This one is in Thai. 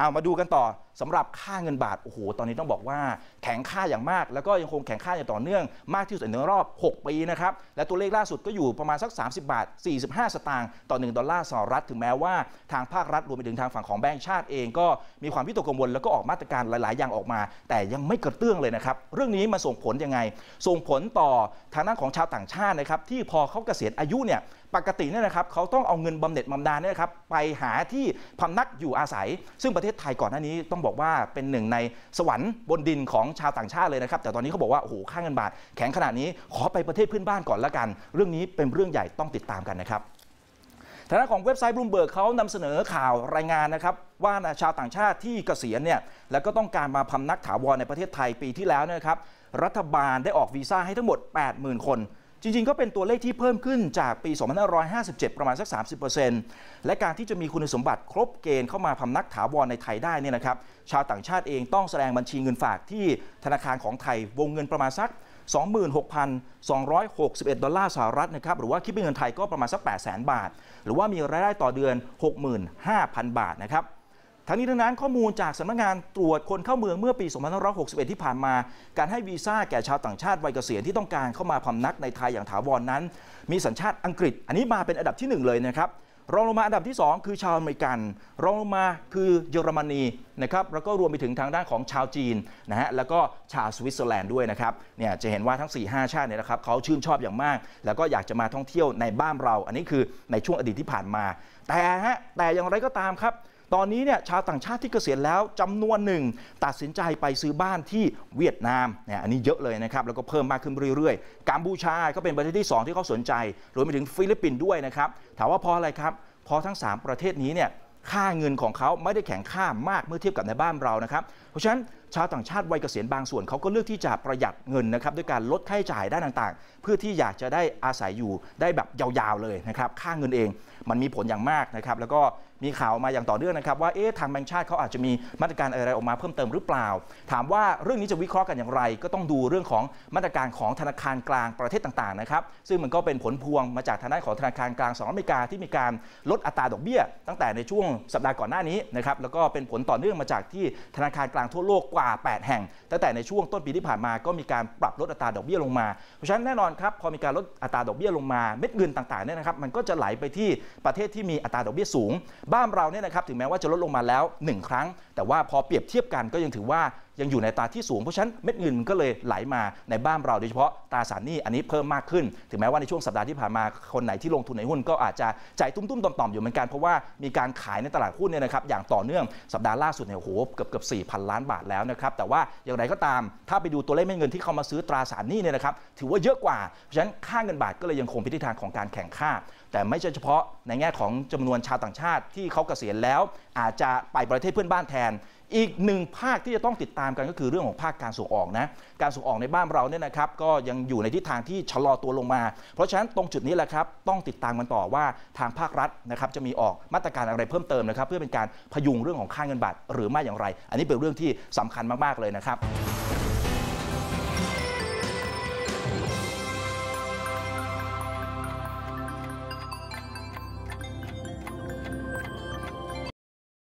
เอามาดูกันต่อสำหรับค่าเงินบาทโอ้โหตอนนี้ต้องบอกว่าแข็งค่าอย่างมาก แล้วก็ยังคงแข็งค่าอย่างต่อเนื่องมากที่สุดในรอบ 6 ปีนะครับ และตัวเลขล่าสุดก็อยู่ประมาณสัก 30 บาท 45 สตางค์ต่อ 1 ดอลลาร์สหรัฐ ถึงแม้ว่าทางภาครัฐรวมไปถึงทางฝั่งของแบงก์ชาติเองก็มีความวิตกกังวล แล้วก็ออกมาตรการหลายๆอย่างออกมา แต่ยังไม่กระเตื้องเลยนะครับเรื่องนี้มาส่งผลยังไงส่งผลต่อทางด้านของชาวต่างชาตินะครับที่พอเขาเกษียณอายุเนี่ยปกติเนี่ยนะครับเขาต้องเอาเงินบำเหน็จบำนาญเนี่ยครับไปหาที่พำนักอยู่อาศัย ซึ่งประเทศไทยก่อนหน้านี้ต้องบอกบอกว่าเป็นหนึ่งในสวรรค์บนดินของชาวต่างชาติเลยนะครับแต่ตอนนี้เขาบอกว่าโอ้โหค่าเงินบาท แข็งขนาดนี้ขอไปประเทศเพื่อนบ้านก่อนละกัน เรื่องนี้เป็นเรื่องใหญ่ต้องติดตามกันนะครับทางด้านของเว็บไซต์บลูมเบิร์กเขานำเสนอข่าวรายงานนะครับว่าชาวต่างชาติที่เกษียณเนี่ยแล้วก็ต้องการมาพำนักถาวรในประเทศไทยปีที่แล้วนะครับรัฐบาลได้ออกวีซ่าให้ทั้งหมด 80,000 คนจริงๆ ก็เป็นตัวเลขที่เพิ่มขึ้นจากปี 2557 ประมาณสัก 30%และการที่จะมีคุณสมบัติครบเกณฑ์เข้ามาพำนักถาวรในไทยได้เนี่ยนะครับชาวต่างชาติเองต้องแสดงบัญชีเงินฝากที่ธนาคารของไทยวงเงินประมาณสัก 26,261 ดอลลาร์สหรัฐนะครับหรือว่าคิดเป็นเงินไทยก็ประมาณสัก 800,000 บาท หรือว่ามีรายได้ต่อเดือน 65,000 บาทนะครับทั้งนี้ทั้งนั้นข้อมูลจากสำนักงานตรวจคนเข้าเมืองเมื่อปี 2561 ที่ผ่านมา การให้วีซ่าแก่ชาวต่างชาติวัยเกษียณที่ต้องการเข้ามาพำนักในไทยอย่างถาวรนนั้น มีสัญชาติอังกฤษอันนี้มาเป็นอันดับที่1เลยนะครับรองลงมาอันดับที่ 2 คือชาวอเมริกันรองลงมาคือเยอรมนีนะครับแล้วก็รวมไปถึงทางด้านของชาวจีนนะฮะแล้วก็ชาวสวิตเซอร์แลนด์ด้วยนะครับเนี่ยจะเห็นว่าทั้ง4ีชาติเนี่ยนะครับเขาชื่นชอบอย่างมาก แล้วก็อยากจะมาท่องเที่ยวในบ้านเรา อันนี้คือในช่วงอดีตที่ผ่านมา แต่ฮะแต่อย่างไรก็ตามครับตอนนี้เนี่ยชาวต่างชาติที่เกษียณแล้วจำนวนหนึ่ง ตัดสินใจไปซื้อบ้านที่เวียดนามเนี่ยอันนี้เยอะเลยนะครับแล้วก็เพิ่มมากขึ้นเรื่อยๆกัมพูชาก็เป็นประเทศที่ 2 ที่เขาสนใจรวมไปถึงฟิลิปปินส์ด้วยนะครับถามว่าพออะไรครับพอทั้ง 3 ประเทศนี้เนี่ยค่าเงินของเขาไม่ได้แข็งค่ามากเมื่อเทียบกับในบ้านเรานะครับเพราะฉะนั้นชาวต่างชาติวัยเกษียณบางส่วนเขาก็เลือกที่จะประหยัดเงินนะครับด้วยการลดค่าใช้จ่ายด้านต่างๆ เพื่อที่อยากจะได้อาศัยอยู่ได้แบบยาวๆเลยนะครับค่าเงินเองมันมีผลอย่างมากนะครับแล้วก็มีข่าวมาอย่างต่อเนื่องนะครับว่าเอ๊ะทางแบงค์ชาติเขาอาจจะมีมาตรการอะไรออกมาเพิ่มเติมหรือเปล่า ถามว่าเรื่องนี้จะวิเคราะห์กันอย่างไร ก็ต้องดูเรื่องของมาตรการของธนาคารกลางประเทศต่างๆนะครับซึ่งมันก็เป็นผลพวงมาจากทางด้านของธนาคารกลางสหรัฐอเมริกาที่มีการลดอัตราดอกเบี้ยตั้งแต่ในช่วงสัปดาห์ก่อนหน้านี้นะครับแล้วก็เป็นผลต่อเนื่องมาจากที่ธนาคารกลางทั่วโลกกว่า 8 แห่งตั้งแต่ในช่วงต้นปีที่ผ่านมาก็มีการปรับลดอัตราดอกเบี้ยลงมาเพราะฉะนั้นแน่นอนครับพอมีการลดอัตราดอกเบี้ยลงมาเม็ดเงินต่างๆเนี่ยนะครับมันก็จะไหลไปที่ประเทศที่มีอัตราดอกเบี้ยสูงบ้านเราเนี่ยนะครับถึงแม้ว่าจะลดลงมาแล้ว 1 ครั้ง แต่ว่าพอเปรียบเทียบกันก็ยังถือว่ายังอยู่ในตาที่สูง เพราะฉะนั้นเม็ดเงินมันก็เลยไหลมาในบ้านเราโดยเฉพาะ ตราสารหนี้อันนี้เพิ่มมากขึ้น ถึงแม้ว่าในช่วงสัปดาห์ที่ผ่านมาคนไหนที่ลงทุนในหุ้นก็อาจจะใจตุ้มๆต่อมๆอยู่เหมือนกัน เพราะว่ามีการขายในตลาดหุ้นเนี่ยนะครับอย่างต่อเนื่องสัปดาห์ล่าสุดเนี่ยโหเกือบเกือบสี่พันล้านบาทแล้วนะครับ แต่ว่าอย่างไรก็ตาม ถ้าไปดูตัวเลขเม็ดเงินที่เขามาซื้อตราสารหนี้เนี่ยนะครับถือว่าเยอะกว่าเพราะฉะนั้นค่าเงินบาทก็เลยยังคงพิธีทางของการแข่งข้าแต่ไม่่เฉพาะในแง่ของจำนวนชาวต่างชาติที่เขาเกษียณแล้วอาจจะไปประเทศเพื่อนบ้านแทนอีกหนึ่งภาคที่จะต้องติดตามกันก็คือเรื่องของภาคการส่งออกนะ การส่งออกในบ้านเราเนี่ยนะครับ ก็ยังอยู่ในทิศทางที่ชะลอตัวลงมา เพราะฉะนั้นตรงจุดนี้แหละครับต้องติดตามกันต่อว่าทางภาครัฐนะครับจะมีออกมาตรการอะไรเพิ่มเติมนะครับ เพื่อเป็นการพยุงเรื่องของค่าเงินบาทหรือไม่อย่างไร อันนี้เป็นเรื่องที่สำคัญมากๆเลยนะครับ